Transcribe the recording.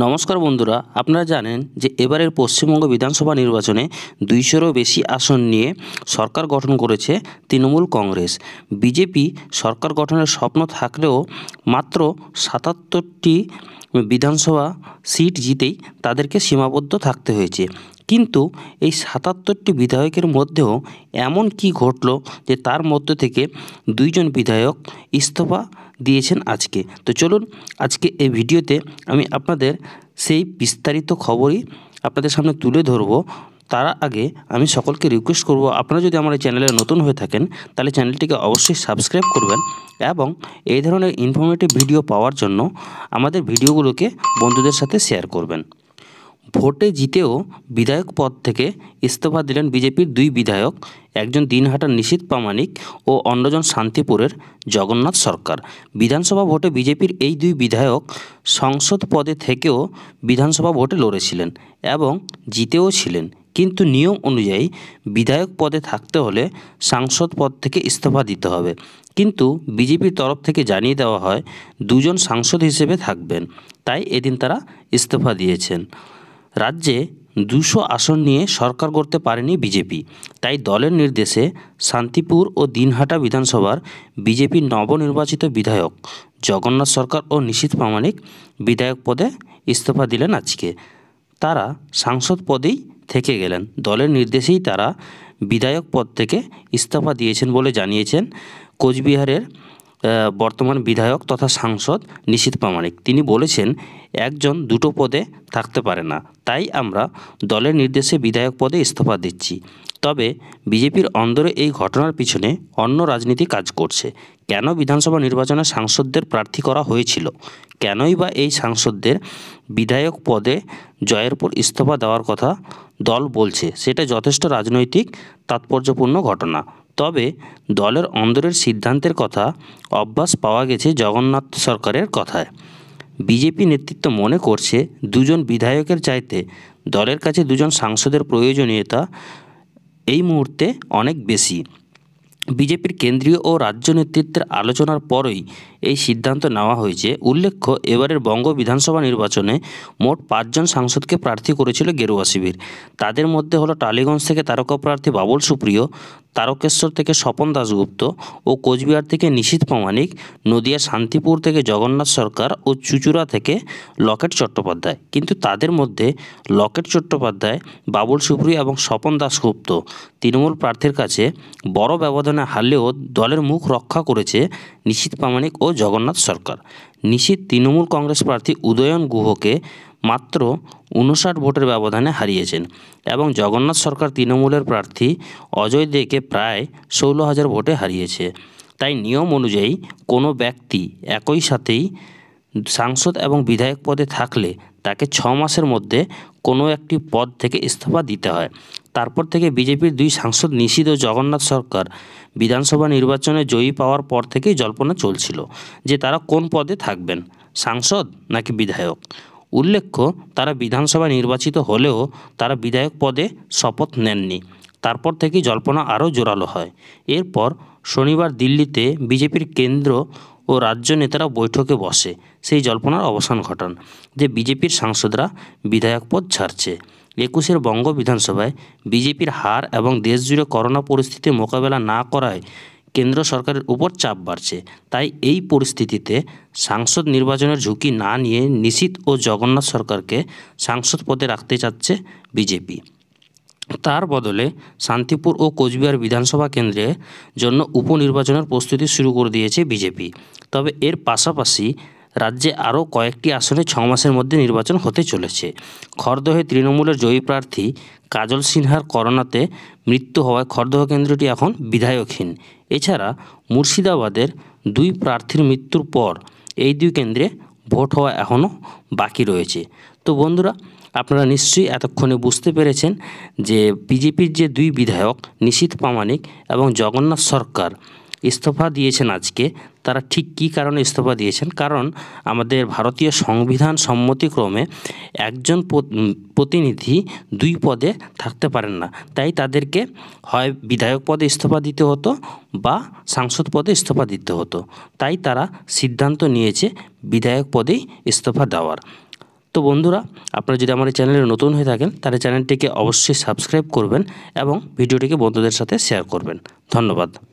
নমস্কার বন্ধুরা আপনারা জানেন যে এবারের পশ্চিমবঙ্গ বিধানসভা নির্বাচনে দুইশোরও বেশি আসন নিয়ে সরকার গঠন করেছে তৃণমূল কংগ্রেস বিজেপি সরকার গঠনের স্বপ্ন থাকলেও মাত্র সাতাত্তরটি বিধানসভা সিট জিতেই তাদেরকে সীমাবদ্ধ থাকতে হয়েছে কিন্তু এই সাতাত্তরটি বিধায়কের মধ্যেও এমন কি ঘটল যে তার মধ্য থেকে দুইজন বিধায়ক ইস্তফা দিয়েছেন আজকে তো চলুন আজকে এই ভিডিওতে আমি আপনাদের সেই বিস্তারিত খবরই আপনাদের সামনে তুলে ধরবো তার আগে আমি সকলকে রিকোয়েস্ট করব আপনারা যদি আমার এই চ্যানেলে নতুন হয়ে থাকেন তাহলে চ্যানেলটিকে অবশ্যই সাবস্ক্রাইব করবেন এবং এই ধরনের ইনফরমেটিভ ভিডিও পাওয়ার জন্য আমাদের ভিডিওগুলোকে বন্ধুদের সাথে শেয়ার করবেন ভোটে জিতেও বিধায়ক পদ থেকে ইস্তফা দিলেন বিজেপির দুই বিধায়ক একজন দিনহাটার নিশীত প্রামাণিক ও অন্যজন শান্তিপুরের জগন্নাথ সরকার বিধানসভা ভোটে বিজেপির এই দুই বিধায়ক সংসদ পদে থেকেও বিধানসভা ভোটে লড়েছিলেন এবং জিতেও ছিলেন কিন্তু নিয়ম অনুযায়ী বিধায়ক পদে থাকতে হলে সাংসদ পদ থেকে ইস্তফা দিতে হবে কিন্তু বিজেপির তরফ থেকে জানিয়ে দেওয়া হয় দুজন সাংসদ হিসেবে থাকবেন তাই এদিন তারা ইস্তফা দিয়েছেন রাজ্যে দুশো আসন নিয়ে সরকার করতে পারেনি বিজেপি তাই দলের নির্দেশে শান্তিপুর ও দিনহাটা বিধানসভার বিজেপির নবনির্বাচিত বিধায়ক জগন্নাথ সরকার ও নিশীত প্রামাণিক বিধায়ক পদে ইস্তফা দিলেন আজকে তারা সাংসদ পদেই থেকে গেলেন দলের নির্দেশেই তারা বিধায়ক পদ থেকে ইস্তফা দিয়েছেন বলে জানিয়েছেন কোচবিহারের বর্তমান বিধায়ক তথা সাংসদ নিশীত প্রামাণিক তিনি বলেছেন একজন দুটো পদে থাকতে পারে না তাই আমরা দলের নির্দেশে বিধায়ক পদে ইস্তফা দিচ্ছি তবে বিজেপির অন্দরে এই ঘটনার পিছনে অন্য রাজনীতি কাজ করছে কেন বিধানসভা নির্বাচনে সাংসদদের প্রার্থী করা হয়েছিল কেনই বা এই সাংসদদের বিধায়ক পদে জয়ের পর ইস্তফা দেওয়ার কথা দল বলছে সেটা যথেষ্ট রাজনৈতিক তাৎপর্যপূর্ণ ঘটনা তবে দলের অন্দরের সিদ্ধান্তের কথা অভ্যাস পাওয়া গেছে জগন্নাথ সরকারের কথায় বিজেপি নেতৃত্ব মনে করছে দুজন বিধায়কের চাইতে দলের কাছে দুজন সাংসদের প্রয়োজনীয়তা এই মুহূর্তে অনেক বেশি বিজেপির কেন্দ্রীয় ও রাজ্য নেতৃত্বের আলোচনার পরই এই সিদ্ধান্ত নেওয়া হয়েছে উল্লেখ্য এবারের বঙ্গ বিধানসভা নির্বাচনে মোট পাঁচজন সাংসদকে প্রার্থী করেছিল গেরুয়া শিবির তাদের মধ্যে হলো টালিগঞ্জ থেকে তারকা প্রার্থী বাবুল সুপ্রিয় তারকেশ্বর থেকে স্বপন দাশগুপ্ত ও কোচবিহার থেকে নিশীত প্রামাণিক নদিয়া শান্তিপুর থেকে জগন্নাথ সরকার ও চুচুড়া থেকে লকেট চট্টোপাধ্যায় কিন্তু তাদের মধ্যে লকেট চট্টোপাধ্যায় বাবুল সুপ্রিয় এবং স্বপন দাশগুপ্ত তৃণমূল প্রার্থীর কাছে বড় ব্যবধানে হারলেও দলের মুখ রক্ষা করেছে নিশীত প্রামাণিক ও জগন্নাথ সরকার নিশীত তৃণমূল কংগ্রেস প্রার্থী উদয়ন গুহকে মাত্র উনষাট ভোটের ব্যবধানে হারিয়েছেন এবং জগন্নাথ সরকার তৃণমূলের প্রার্থী অজয় দেকে প্রায় ষোলো হাজার ভোটে হারিয়েছে তাই নিয়ম অনুযায়ী কোনো ব্যক্তি একই সাথেই সাংসদ এবং বিধায়ক পদে থাকলে তাকে ছ মাসের মধ্যে কোনো একটি পদ থেকে ইস্তফা দিতে হয় তারপর থেকে বিজেপির দুই সাংসদ নিশীদ ও জগন্নাথ সরকার বিধানসভা নির্বাচনে জয়ী পাওয়ার পর থেকেই জল্পনা চলছিল যে তারা কোন পদে থাকবেন সাংসদ নাকি বিধায়ক উল্লেখ্য তারা বিধানসভা নির্বাচিত হলেও তারা বিধায়ক পদে শপথ নেননি তারপর থেকে জল্পনা আরও জোরালো হয় এরপর শনিবার দিল্লিতে বিজেপির কেন্দ্র ও রাজ্য নেতারা বৈঠকে বসে সেই জল্পনার অবসান ঘটান যে বিজেপির সাংসদরা বিধায়ক পদ ছাড়ছে একুশের বঙ্গ বিধানসভায় বিজেপির হার এবং দেশজুড়ে করোনা পরিস্থিতি মোকাবেলা না করায় কেন্দ্র সরকারের উপর চাপ বাড়ছে তাই এই পরিস্থিতিতে সাংসদ নির্বাচনের ঝুঁকি না নিয়ে নিশীত ও জগন্নাথ সরকারকে সাংসদ পদে রাখতে চাচ্ছে বিজেপি তার বদলে শান্তিপুর ও কোচবিহার বিধানসভা কেন্দ্রে জন্য উপনির্বাচনের প্রস্তুতি শুরু করে দিয়েছে বিজেপি তবে এর পাশাপাশি রাজ্যে আরও কয়েকটি আসনে ছ মাসের মধ্যে নির্বাচন হতে চলেছে খড়দহে তৃণমূলের জয়ী প্রার্থী কাজল সিনহার করোনাতে মৃত্যু হওয়ায় খড়দহ কেন্দ্রটি এখন বিধায়কহীন এছাড়া মুর্শিদাবাদের দুই প্রার্থীর মৃত্যুর পর এই দুই কেন্দ্রে ভোট হওয়া এখনও বাকি রয়েছে তো বন্ধুরা আপনারা নিশ্চয়ই এতক্ষণে বুঝতে পেরেছেন যে বিজেপির যে দুই বিধায়ক নিশীথ প্রামাণিক এবং জগন্নাথ সরকার ইস্তফা দিয়েছেন আজকে তারা ঠিক কী কারণে ইস্তফা দিয়েছেন কারণ আমাদের ভারতীয় সংবিধান সম্মতিক্রমে একজন প্রতিনিধি দুই পদে থাকতে পারেন না তাই তাদেরকে হয় বিধায়ক পদে ইস্তফা দিতে হতো বা সাংসদ পদে ইস্তফা দিতে হতো তাই তারা সিদ্ধান্ত নিয়েছে বিধায়ক পদেই ইস্তফা দেওয়ার তো বন্ধুরা আপনারা যদি আমার এই চ্যানেলে নতুন হয়ে থাকেন তাহলে চ্যানেলটিকে অবশ্যই সাবস্ক্রাইব করবেন এবং ভিডিওটিকে বন্ধুদের সাথে শেয়ার করবেন ধন্যবাদ